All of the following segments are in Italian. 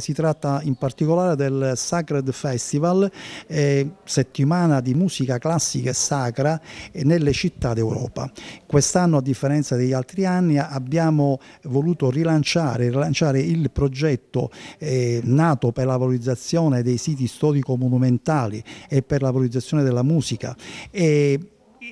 si tratta in particolare del Sacred Festival, eh, settimana di musica classica e sacra nelle città d'Europa. Quest'anno, a differenza degli altri anni, abbiamo voluto rilanciare, rilanciare il progetto eh, nato per la valorizzazione dei siti storico-monumentali e per la valorizzazione della musica e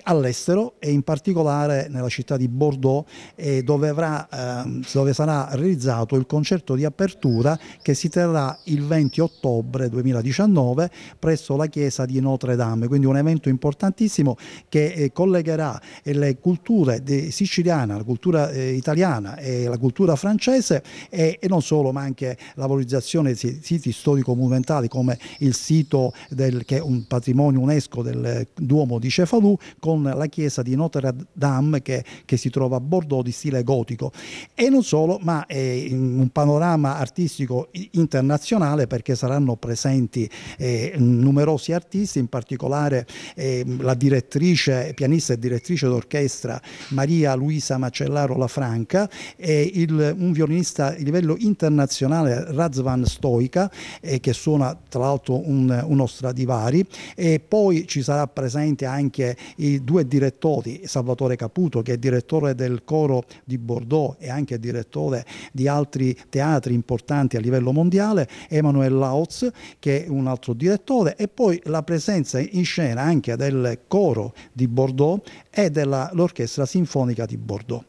all'estero e in particolare nella città di Bordeaux eh, dove, avrà, eh, dove, sarà realizzato il concerto di apertura che si terrà il 20 ottobre 2019 presso la chiesa di Notre Dame, quindi un evento importantissimo che eh, collegherà eh, le culture siciliane, la cultura eh, italiana e la cultura francese e, e, non solo ma anche la valorizzazione dei siti storico-monumentali come il sito del, che è un patrimonio UNESCO del Duomo di Cefalù con la chiesa di Notre Dame che, che si trova a Bordeaux di stile gotico. E non solo, ma eh, un panorama artistico internazionale perché saranno presenti eh, numerosi artisti, in particolare eh, la direttrice, pianista e direttrice d'orchestra Maria Luisa Macellaro Lafranca, e il, un violinista a livello internazionale Razvan Stoica eh, che suona tra l'altro un, uno Stradivari e poi ci sarà presente anche il due direttori, Salvatore Caputo che è direttore del coro di Bordeaux e anche direttore di altri teatri importanti a livello mondiale, Emanuele Laoz che è un altro direttore e poi la presenza in scena anche del coro di Bordeaux e dell'Orchestra Sinfonica di Bordeaux.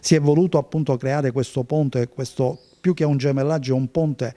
Si è voluto appunto creare questo ponte, e questo più che un gemellaggio, un ponte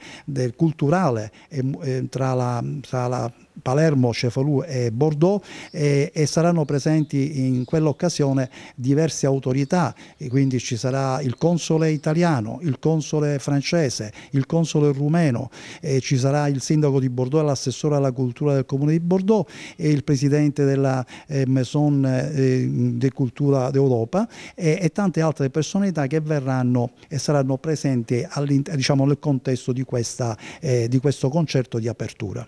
culturale eh, tra la, tra la Palermo, Cefalù e Bordeaux e, e, saranno presenti in quell'occasione diverse autorità, quindi ci sarà il console italiano, il console francese, il console rumeno, ci sarà il sindaco di Bordeaux, l'assessore alla cultura del comune di Bordeaux e il presidente della eh, Maison eh, de Cultura d'Europa e, e, tante altre personalità che verranno e saranno presenti diciamo, nel contesto di, questa, eh, di questo concerto di apertura.